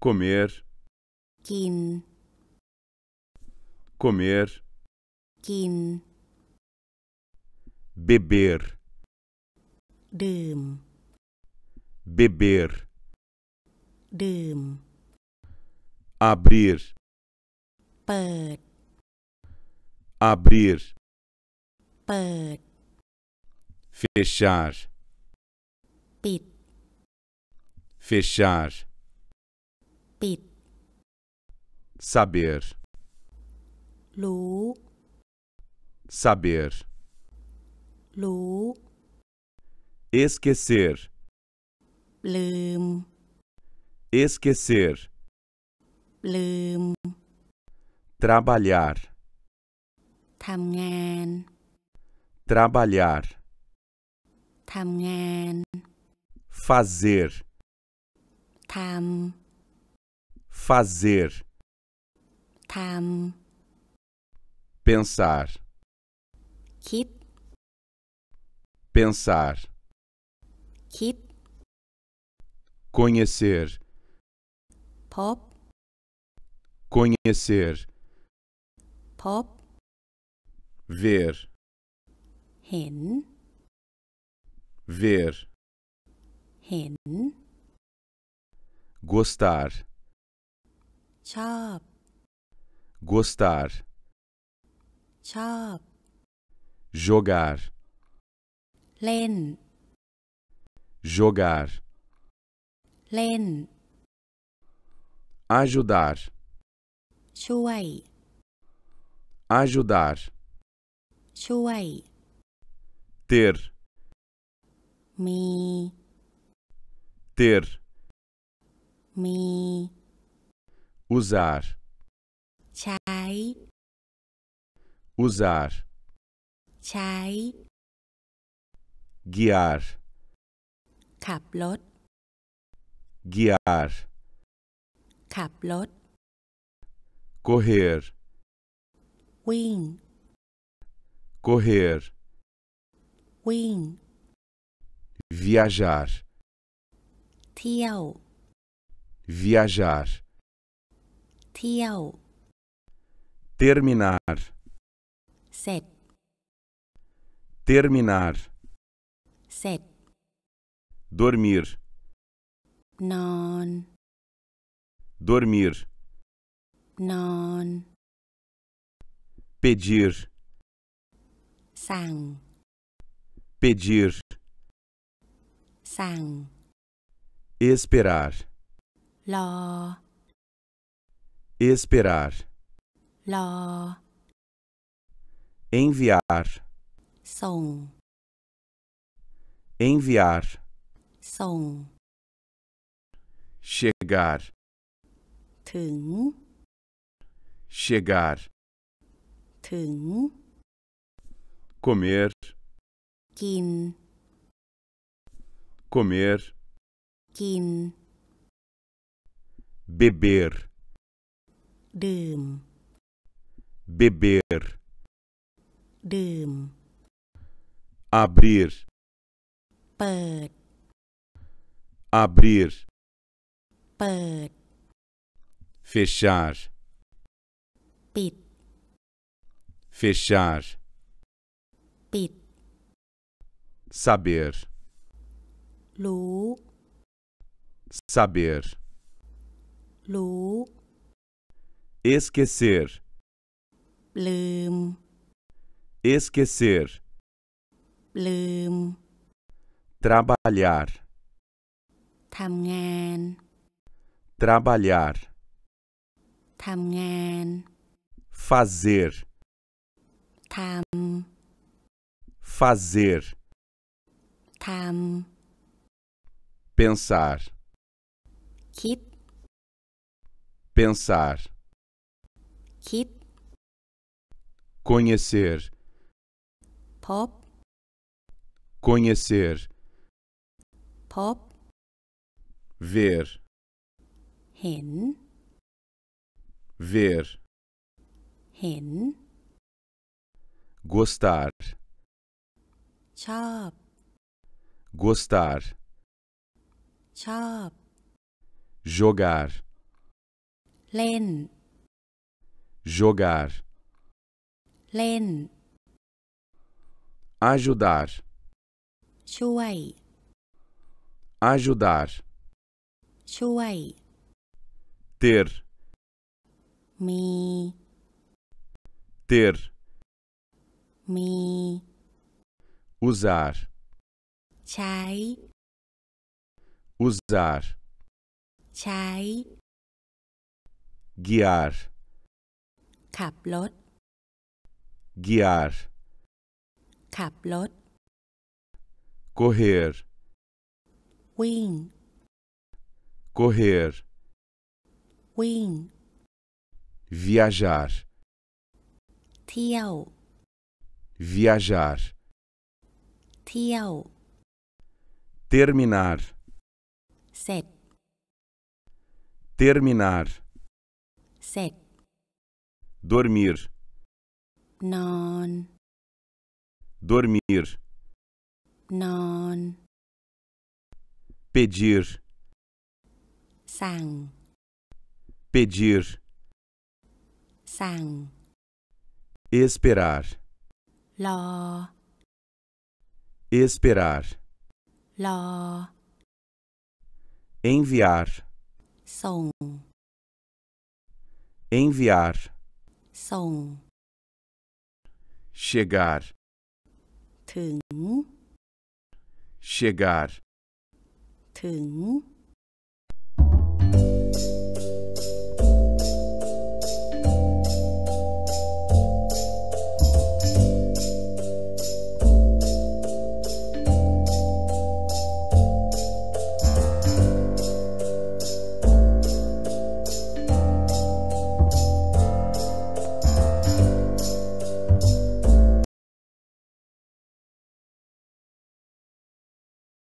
comer, kin, comer, kin, beber dum abrir, เปิด abrir, เปิด fechar, pit fechar. ปิด saber รู้ saber รู้ esquecer ลืม esquecer ลืม trabalhar ทำงาน trabalhar ทำงาน fazer ทำ fazer, Tam. pensar, Kit. pensar, Kit. conhecer, Pop. conhecer, Pop. ver, เห็น ver, เห็น gostar ชอบ gostar ชอบ jogar เล่น jogar เล่น ajudar ช่วย ajudar ช่วย ter มี ter มี usar, ใช้ usar, ใช้ guiar, caplot guiar, caplot correr, วิ่ง correr, วิ่ง viajar, เที่ยว viajar เที่ยว terminar เสร็จ terminar เสร็จ dormir นอน dormir นอน pedir สั่ง pedir สั่ง esperar รอ esperar, lo, enviar, Som. enviar, Som. Chegar. chegar, ถึง chegar, ถึง comer, กิน comer, กิน beber. ดื่ม beber ดื่ม abrir เปิด abrir เปิด fechar ปิด fechar ปิด saber รู้ saber รู้ esquecer ลืม esquecer ลืม trabalhar ทำงาน trabalhar ทำงาน fazer ทำ fazer ทำ pensar คิด pensar คิด conhecer พบ conhecer พบ ver เห็น ver เห็น gostar ชอบ gostar ชอบ jogar เล่น jogar, len, ajudar, ช่วย ajudar, ช่วย ter, me, ter, me, usar, chai, usar, chai, guiar ขับรถ guiar ขับรถ correr วิ่ง correr วิ่ง viajar เที่ยว viajar เที่ยว terminar เสร็จ terminar เสร็จ dormir, non, dormir, non, sang pedir, sang esperar, lo esperar, lo enviar, song enviar. ส่ง chegar ถึง chegar ถึง